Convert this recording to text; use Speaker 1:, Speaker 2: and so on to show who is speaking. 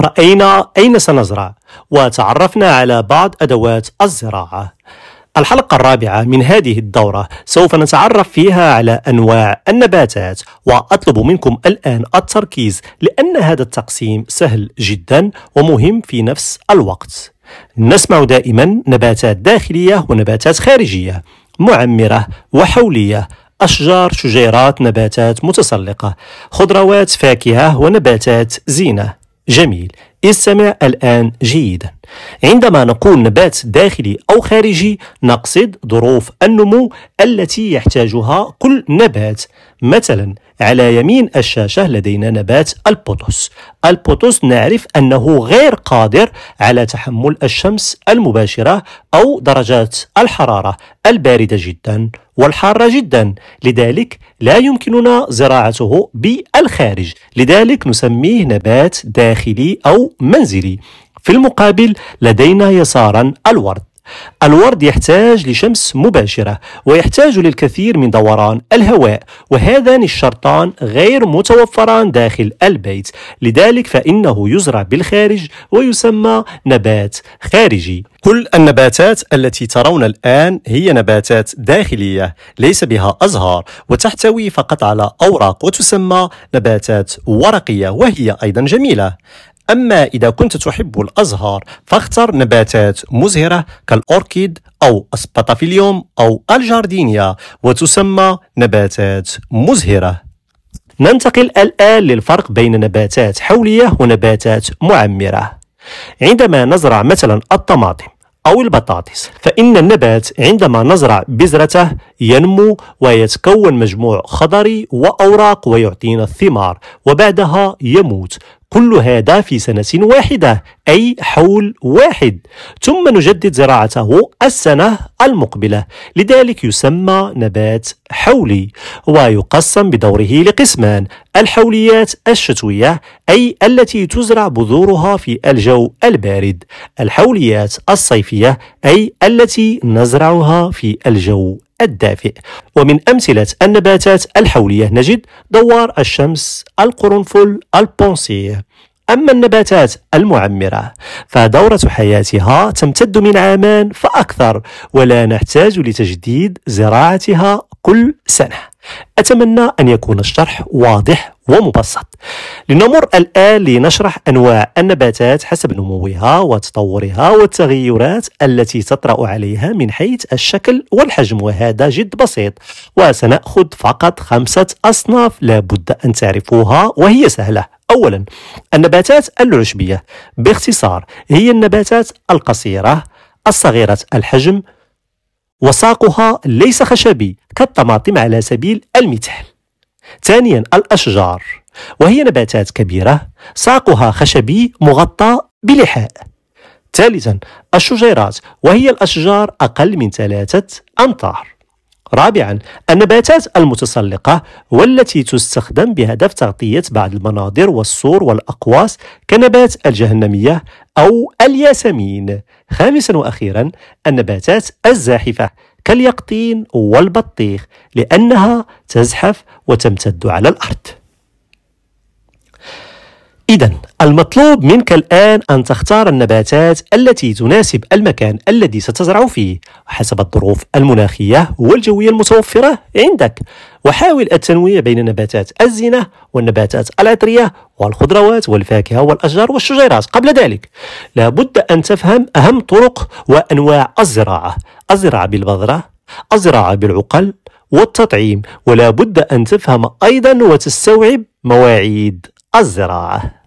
Speaker 1: رأينا أين سنزرع وتعرفنا على بعض أدوات الزراعة الحلقة الرابعة من هذه الدورة سوف نتعرف فيها على أنواع النباتات وأطلب منكم الآن التركيز لأن هذا التقسيم سهل جدا ومهم في نفس الوقت نسمع دائما نباتات داخلية ونباتات خارجية معمرة وحولية أشجار شجيرات نباتات متسلقة خضروات فاكهة ونباتات زينة جميل استمع الآن جيدا عندما نقول نبات داخلي أو خارجي نقصد ظروف النمو التي يحتاجها كل نبات مثلا على يمين الشاشة لدينا نبات البوتوس البوتوس نعرف أنه غير قادر على تحمل الشمس المباشرة أو درجات الحرارة الباردة جدا والحارة جدا لذلك لا يمكننا زراعته بالخارج لذلك نسميه نبات داخلي أو منزلي في المقابل لدينا يسارا الورد الورد يحتاج لشمس مباشرة ويحتاج للكثير من دوران الهواء وهذان الشرطان غير متوفران داخل البيت لذلك فإنه يزرع بالخارج ويسمى نبات خارجي كل النباتات التي ترون الآن هي نباتات داخلية ليس بها أزهار وتحتوي فقط على أوراق وتسمى نباتات ورقية وهي أيضا جميلة أما إذا كنت تحب الأزهار فاختر نباتات مزهرة كالأوركيد أو أسباتافيليوم أو الجاردينيا وتسمى نباتات مزهرة ننتقل الآن للفرق بين نباتات حولية ونباتات معمرة عندما نزرع مثلا الطماطم أو البطاطس فإن النبات عندما نزرع بذرته ينمو ويتكون مجموع خضري وأوراق ويعطينا الثمار وبعدها يموت كل هذا في سنة واحدة أي حول واحد ثم نجدد زراعته السنة المقبلة لذلك يسمى نبات حولي ويقسم بدوره لقسمان الحوليات الشتوية أي التي تزرع بذورها في الجو البارد الحوليات الصيفية أي التي نزرعها في الجو الدافئ ومن أمثلة النباتات الحولية نجد دوار الشمس القرنفل البونسيه أما النباتات المعمرة فدورة حياتها تمتد من عامان فأكثر ولا نحتاج لتجديد زراعتها كل سنة أتمنى أن يكون الشرح واضح ومبسط لنمر الآن لنشرح أنواع النباتات حسب نموها وتطورها والتغيرات التي تطرأ عليها من حيث الشكل والحجم وهذا جد بسيط وسنأخذ فقط خمسة أصناف لابد أن تعرفوها وهي سهلة أولا النباتات العشبية باختصار هي النباتات القصيرة الصغيرة الحجم وساقها ليس خشبي كالطماطم على سبيل المثال ثانيا الأشجار وهي نباتات كبيرة ساقها خشبي مغطى بلحاء ثالثا الشجيرات وهي الأشجار أقل من ثلاثة أمتار رابعا النباتات المتسلقة والتي تستخدم بهدف تغطية بعض المناظر والسور والأقواس كنبات الجهنمية أو الياسمين خامسا وأخيرا النباتات الزاحفة كاليقطين والبطيخ لأنها تزحف وتمتد على الأرض إذا المطلوب منك الآن أن تختار النباتات التي تناسب المكان الذي ستزرع فيه حسب الظروف المناخية والجوية المتوفرة عندك وحاول التنويع بين نباتات الزينة والنباتات العطرية والخضروات والفاكهة والأشجار والشجيرات قبل ذلك لابد أن تفهم أهم طرق وأنواع الزراعة أزرع بالبذرة أزرع بالعقل والتطعيم ولا بد أن تفهم أيضا وتستوعب مواعيد الزراعة